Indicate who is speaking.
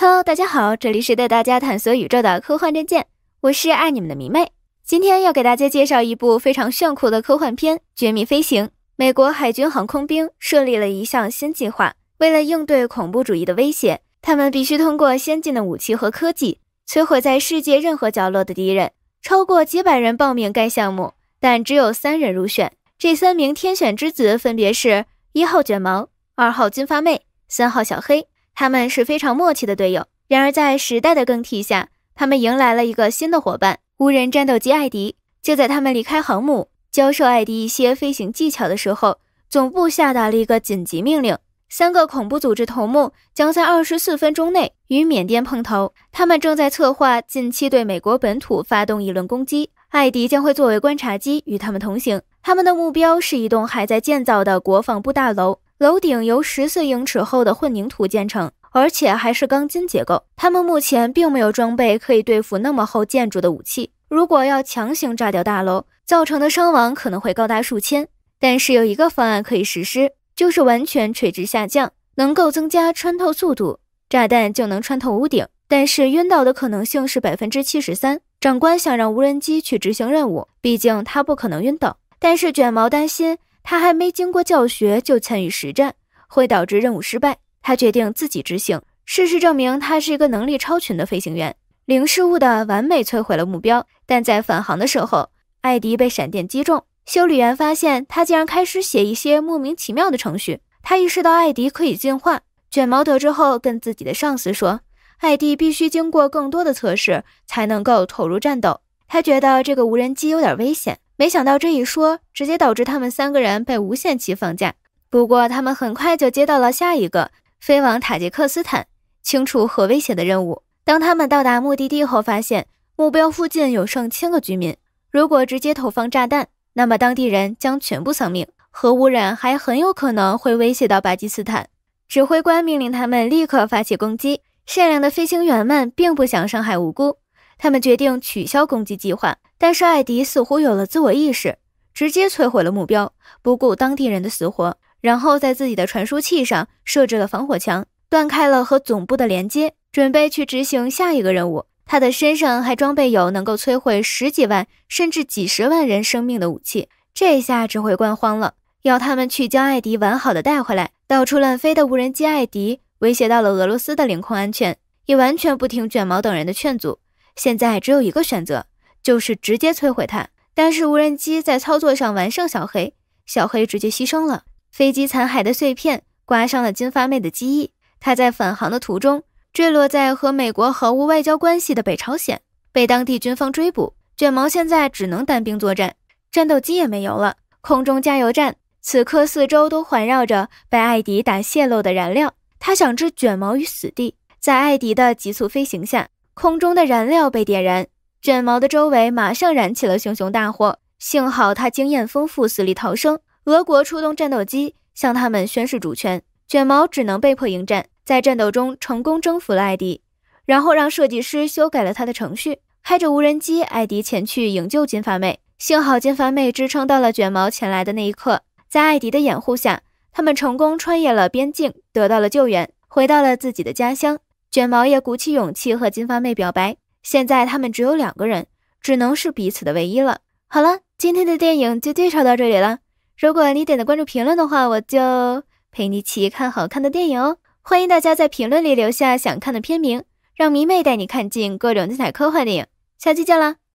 Speaker 1: Hello，大家好，这里是带大家探索宇宙的科幻战舰，我是爱你们的迷妹。今天要给大家介绍一部非常炫酷的科幻片《绝密飞行》。美国海军航空兵设立了一项新计划，为了应对恐怖主义的威胁，他们必须通过先进的武器和科技摧毁在世界任何角落的敌人。超过几百人报名该项目，但只有三人入选。这三名天选之子分别是：一号卷毛，二号金发妹，三号小黑。他们是非常默契的队友。然而，在时代的更替下，他们迎来了一个新的伙伴——无人战斗机艾迪。就在他们离开航母，教授艾迪一些飞行技巧的时候，总部下达了一个紧急命令：三个恐怖组织头目将在二十四分钟内与缅甸碰头。他们正在策划近期对美国本土发动一轮攻击。艾迪将会作为观察机与他们同行。他们的目标是一栋还在建造的国防部大楼。楼顶由十四英尺厚的混凝土建成，而且还是钢筋结构。他们目前并没有装备可以对付那么厚建筑的武器。如果要强行炸掉大楼，造成的伤亡可能会高达数千。但是有一个方案可以实施，就是完全垂直下降，能够增加穿透速度，炸弹就能穿透屋顶。但是晕倒的可能性是百分之七十三。长官想让无人机去执行任务，毕竟他不可能晕倒。但是卷毛担心。他还没经过教学就参与实战，会导致任务失败。他决定自己执行。事实证明，他是一个能力超群的飞行员，零失误的完美摧毁了目标。但在返航的时候，艾迪被闪电击中。修理员发现他竟然开始写一些莫名其妙的程序。他意识到艾迪可以进化。卷毛得知后，跟自己的上司说，艾迪必须经过更多的测试才能够投入战斗。他觉得这个无人机有点危险。没想到这一说，直接导致他们三个人被无限期放假。不过他们很快就接到了下一个飞往塔吉克斯坦清除核威胁的任务。当他们到达目的地后，发现目标附近有上千个居民。如果直接投放炸弹，那么当地人将全部丧命，核污染还很有可能会威胁到巴基斯坦。指挥官命令他们立刻发起攻击。善良的飞行员们并不想伤害无辜，他们决定取消攻击计划。但是艾迪似乎有了自我意识，直接摧毁了目标，不顾当地人的死活，然后在自己的传输器上设置了防火墙，断开了和总部的连接，准备去执行下一个任务。他的身上还装备有能够摧毁十几万甚至几十万人生命的武器。这下指挥官慌了，要他们去将艾迪完好的带回来。到处乱飞的无人机艾迪威胁到了俄罗斯的领空安全，也完全不听卷毛等人的劝阻。现在只有一个选择。就是直接摧毁它，但是无人机在操作上完胜小黑，小黑直接牺牲了。飞机残骸的碎片刮伤了金发妹的机翼，她在返航的途中坠落在和美国毫无外交关系的北朝鲜，被当地军方追捕。卷毛现在只能单兵作战，战斗机也没油了。空中加油站此刻四周都环绕着被艾迪打泄漏的燃料，他想置卷毛于死地。在艾迪的急速飞行下，空中的燃料被点燃。卷毛的周围马上燃起了熊熊大火，幸好他经验丰富，死里逃生。俄国出动战斗机向他们宣誓主权，卷毛只能被迫迎战。在战斗中，成功征服了艾迪，然后让设计师修改了他的程序。开着无人机，艾迪前去营救金发妹。幸好金发妹支撑到了卷毛前来的那一刻，在艾迪的掩护下，他们成功穿越了边境，得到了救援，回到了自己的家乡。卷毛也鼓起勇气和金发妹表白。现在他们只有两个人，只能是彼此的唯一了。好了，今天的电影就介绍到这里了。如果你点的关注评论的话，我就陪你一起看好看的电影哦。欢迎大家在评论里留下想看的片名，让迷妹带你看尽各种精彩科幻电影。下期见啦！